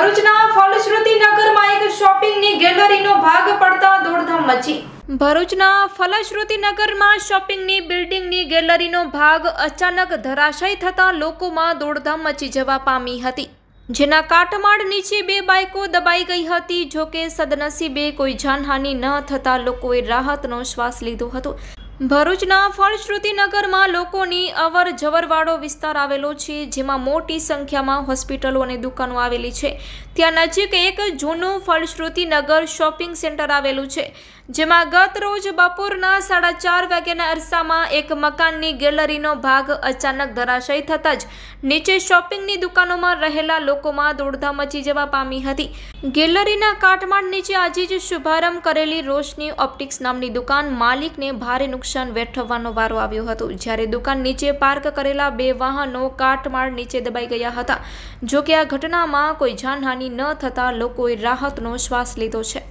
ભરૂચના ફલશ્રુતિ નગરમાં એક શોપિંગની ગેલેરીનો ભાગ પડતા દોડધામ મચી ભરૂચના ફલશ્રુતિ નગરમાં શોપિંગની બિલ્ડિંગની ગેલેરીનો ભાગ અચાનક ધરાશય થતા લોકોમાં દોડધામ મચી જવા પામી હતી જેના કાટમાળ નીચે બે બાઇકો દબાઈ ગઈ હતી જોકે સદનસીબે કોઈ જાનહાનિ ન થતાં લોકોએ રાહતનો શ્વાસ લીધો હતો ભરૂચના ફળશ્રુતિનગરમાં લોકોની અવર જવરવાળો વિસ્તાર આવેલો છે જેમાં મોટી સંખ્યામાં હોસ્પિટલો અને દુકાનો આવેલી છે ત્યાં નજીક એક જૂનું ફળશ્રુતિનગર શોપિંગ સેન્ટર આવેલું છે જેમાં ગત રોજ બપોરના સાડા ચાર વાગ્યાના અરસામાં એક મકાનની ગેલેરીનો ભાગ અચાનક ધરાશય થતાં જ નીચે શોપિંગની દુકાનોમાં રહેલા લોકોમાં દોડધામ મચી જવા પામી હતી ગેલેરીના કાટમાળ નીચે આજે જ શુભારંભ કરેલી રોશની ઓપ્ટિક્સ નામની દુકાન માલિકને ભારે નુકસાન નુકસાન વેઠવવાનો વારો આવ્યો હતો જ્યારે દુકાન નીચે પાર્ક કરેલા બે વાહનો કાટમાળ નીચે દબાઈ ગયા હતા જોકે આ ઘટનામાં કોઈ જાનહાનિ ન થતાં લોકોએ રાહતનો શ્વાસ લીધો છે